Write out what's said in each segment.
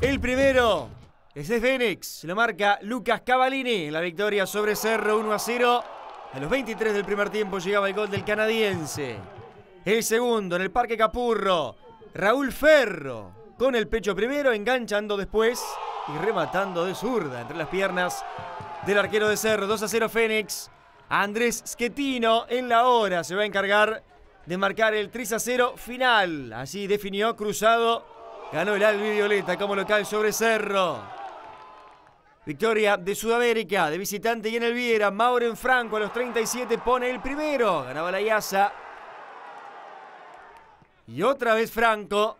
El primero es de Fénix, lo marca Lucas Cavallini la victoria sobre Cerro 1 a 0. A los 23 del primer tiempo llegaba el gol del canadiense. El segundo en el Parque Capurro, Raúl Ferro con el pecho primero, enganchando después y rematando de zurda entre las piernas del arquero de Cerro. 2 a 0 Fénix. Andrés Schettino en la hora se va a encargar de marcar el 3 a 0 final. Así definió cruzado Ganó el Albi Violeta como local sobre Cerro. Victoria de Sudamérica, de visitante y en el Viera. Mauren Franco a los 37 pone el primero. Ganaba la Iaza. Y otra vez Franco.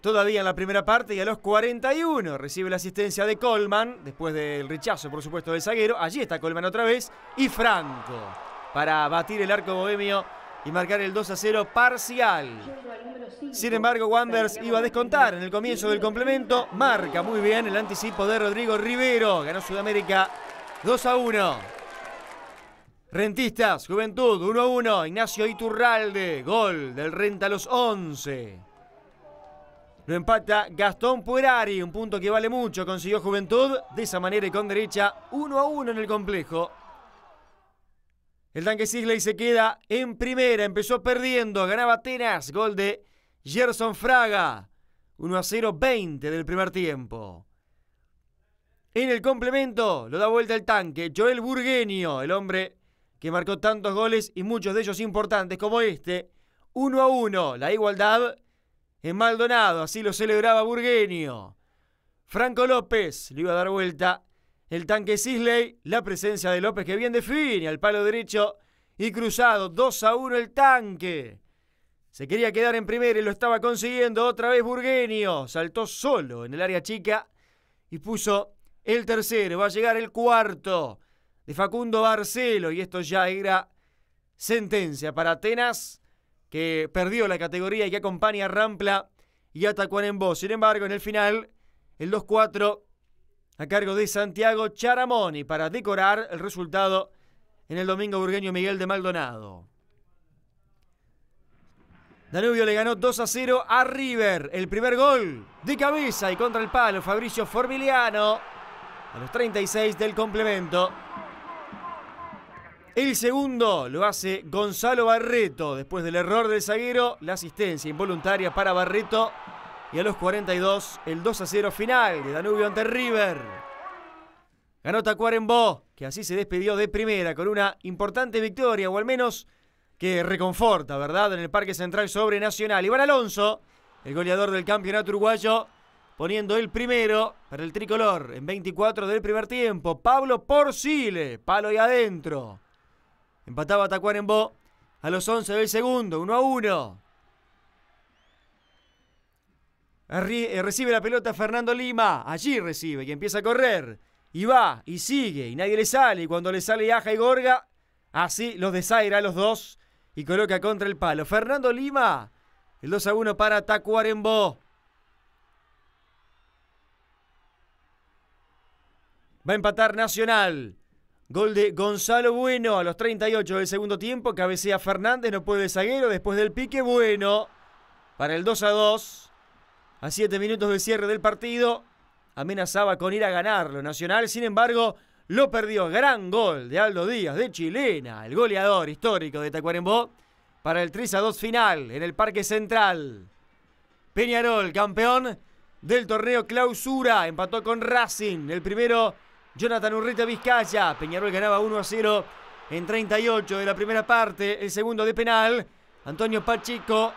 Todavía en la primera parte y a los 41 recibe la asistencia de Colman, después del rechazo por supuesto del zaguero. Allí está Colman otra vez y Franco para batir el arco bohemio y marcar el 2 a 0 parcial. Sin embargo, Wanders iba a descontar en el comienzo del complemento. Marca muy bien el anticipo de Rodrigo Rivero. Ganó Sudamérica 2 a 1. Rentistas, Juventud 1 a 1. Ignacio Iturralde, gol del Renta a los 11. Lo empata Gastón Puerari, un punto que vale mucho. Consiguió Juventud de esa manera y con derecha 1 a 1 en el complejo. El tanque Sisley se queda en primera, empezó perdiendo, ganaba Atenas, gol de Gerson Fraga, 1 a 0, 20 del primer tiempo. En el complemento lo da vuelta el tanque, Joel Burgueño, el hombre que marcó tantos goles y muchos de ellos importantes como este. 1 a 1, la igualdad en Maldonado, así lo celebraba Burgueño. Franco López lo iba a dar vuelta el tanque Sisley, la presencia de López que bien define al palo derecho y cruzado, 2 a 1 el tanque. Se quería quedar en primera y lo estaba consiguiendo. Otra vez Burgueño. Saltó solo en el área chica y puso el tercero. Va a llegar el cuarto de Facundo Barcelo. Y esto ya era sentencia para Atenas, que perdió la categoría y que acompaña a Rampla y a Tacuarembó. Sin embargo, en el final, el 2-4 a cargo de Santiago Charamoni para decorar el resultado en el domingo burgueño Miguel de Maldonado. Danubio le ganó 2 a 0 a River. El primer gol de cabeza y contra el palo Fabricio Formiliano a los 36 del complemento. El segundo lo hace Gonzalo Barreto. Después del error del zaguero, la asistencia involuntaria para Barreto. Y a los 42, el 2 a 0 final de Danubio ante River. Ganó Tacuarembó, que así se despidió de primera con una importante victoria, o al menos que reconforta, ¿verdad? En el Parque Central sobre Nacional. Iván Alonso, el goleador del campeonato uruguayo, poniendo el primero para el tricolor en 24 del primer tiempo. Pablo Porcile, palo y adentro. Empataba Tacuarembó a los 11 del segundo, 1 a 1. Eh, recibe la pelota Fernando Lima, allí recibe, y empieza a correr. Y va, y sigue, y nadie le sale. Y cuando le sale Aja y Gorga, así los desaira a los dos y coloca contra el palo. Fernando Lima, el 2 a 1 para Tacuarembó. Va a empatar Nacional. Gol de Gonzalo Bueno a los 38 del segundo tiempo. Cabecea Fernández, no puede zaguero. Después del pique, bueno. Para el 2 a 2. A 7 minutos de cierre del partido. Amenazaba con ir a ganarlo. Nacional, sin embargo, lo perdió. Gran gol de Aldo Díaz de Chilena, el goleador histórico de Tacuarembó, para el 3 a 2 final en el Parque Central. Peñarol, campeón del torneo clausura, empató con Racing. El primero, Jonathan Urrita Vizcaya. Peñarol ganaba 1 a 0 en 38 de la primera parte. El segundo de penal, Antonio Pachico.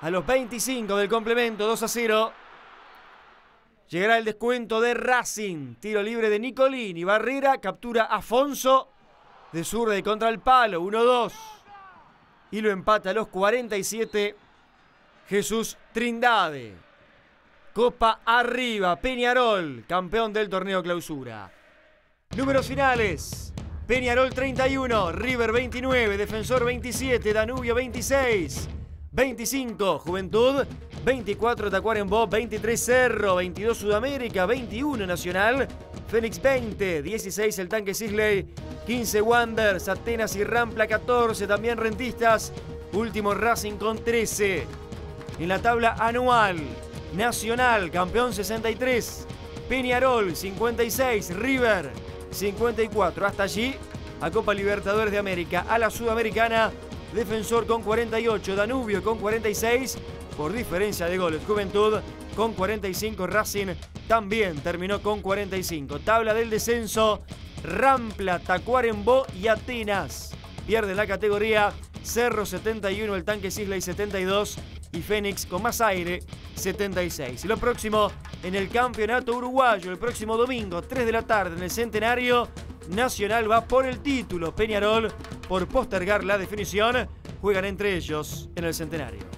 A los 25 del complemento, 2 a 0. Llegará el descuento de Racing. Tiro libre de Nicolini. Barrera captura Afonso. De zurda y contra el palo. 1-2. Y lo empata a los 47. Jesús Trindade. Copa arriba. Peñarol. Campeón del torneo clausura. Números finales. Peñarol 31. River 29. Defensor 27. Danubio 26. 25. Juventud 24 Tacuarembó, 23 Cerro, 22 Sudamérica, 21 Nacional, Fénix 20, 16 el tanque Sisley, 15 Wanders, Atenas y Rampla 14, también Rentistas, último Racing con 13. En la tabla anual, Nacional, campeón 63, Peñarol 56, River 54. Hasta allí, a Copa Libertadores de América, a la Sudamericana, Defensor con 48, Danubio con 46, por diferencia de goles. Juventud con 45, Racing también terminó con 45. Tabla del descenso, Rampla, Tacuarembó y Atenas. Pierden la categoría Cerro 71, el Tanque Sisley 72 y Fénix con más aire 76. Lo próximo en el Campeonato Uruguayo, el próximo domingo 3 de la tarde en el Centenario, Nacional va por el título, Peñarol por postergar la definición, juegan entre ellos en el Centenario.